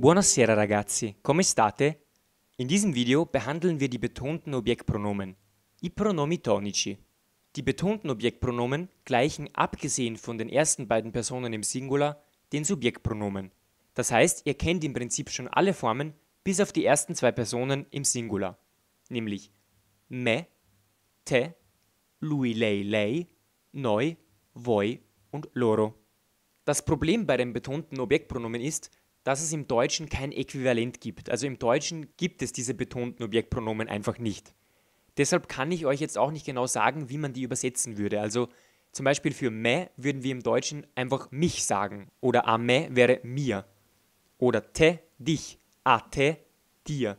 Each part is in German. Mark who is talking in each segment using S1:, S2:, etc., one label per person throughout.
S1: Buonasera ragazzi, come state? In diesem Video behandeln wir die betonten Objektpronomen, i pronomi tonici. Die betonten Objektpronomen gleichen abgesehen von den ersten beiden Personen im Singular den Subjektpronomen. Das heißt, ihr kennt im Prinzip schon alle Formen bis auf die ersten zwei Personen im Singular, nämlich me, te, lui, lei, lei, noi, voi und loro. Das Problem bei den betonten Objektpronomen ist, dass es im Deutschen kein Äquivalent gibt. Also im Deutschen gibt es diese betonten Objektpronomen einfach nicht. Deshalb kann ich euch jetzt auch nicht genau sagen, wie man die übersetzen würde. Also zum Beispiel für me würden wir im Deutschen einfach mich sagen. Oder a me wäre mir. Oder te dich. A te dir.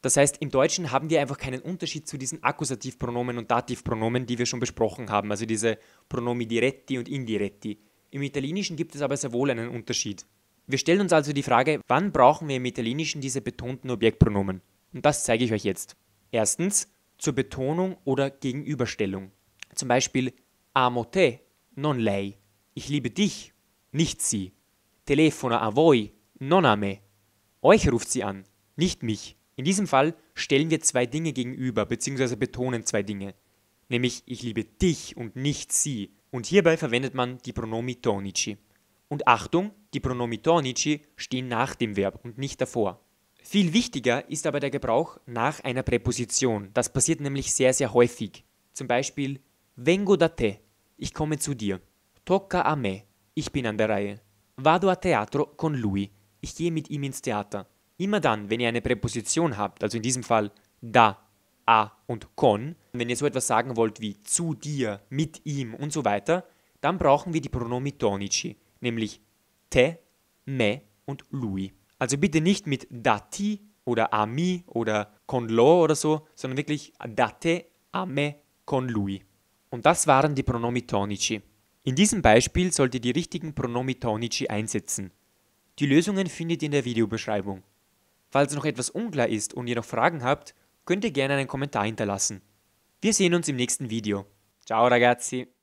S1: Das heißt, im Deutschen haben wir einfach keinen Unterschied zu diesen Akkusativpronomen und Dativpronomen, die wir schon besprochen haben, also diese Pronomi diretti und indiretti. Im Italienischen gibt es aber sehr wohl einen Unterschied. Wir stellen uns also die Frage, wann brauchen wir im Italienischen diese betonten Objektpronomen? Und das zeige ich euch jetzt. Erstens zur Betonung oder Gegenüberstellung. Zum Beispiel amo te, non lei. Ich liebe dich, nicht sie. Telefona a voi, non a me. Euch ruft sie an, nicht mich. In diesem Fall stellen wir zwei Dinge gegenüber, beziehungsweise betonen zwei Dinge. Nämlich ich liebe dich und nicht sie. Und hierbei verwendet man die Pronomi tonici. Und Achtung, die Pronomitonici stehen nach dem Verb und nicht davor. Viel wichtiger ist aber der Gebrauch nach einer Präposition. Das passiert nämlich sehr, sehr häufig. Zum Beispiel Vengo da te, ich komme zu dir. Tocca a me, ich bin an der Reihe. Vado a teatro con lui, ich gehe mit ihm ins Theater. Immer dann, wenn ihr eine Präposition habt, also in diesem Fall da, a und con, wenn ihr so etwas sagen wollt wie zu dir, mit ihm und so weiter, dann brauchen wir die Pronomitonici nämlich te, me und lui. Also bitte nicht mit dati oder ami oder con lo oder so, sondern wirklich date, a me, con lui. Und das waren die Pronomi tonici. In diesem Beispiel solltet ihr die richtigen Pronomi tonici einsetzen. Die Lösungen findet ihr in der Videobeschreibung. Falls noch etwas unklar ist und ihr noch Fragen habt, könnt ihr gerne einen Kommentar hinterlassen. Wir sehen uns im nächsten Video. Ciao ragazzi!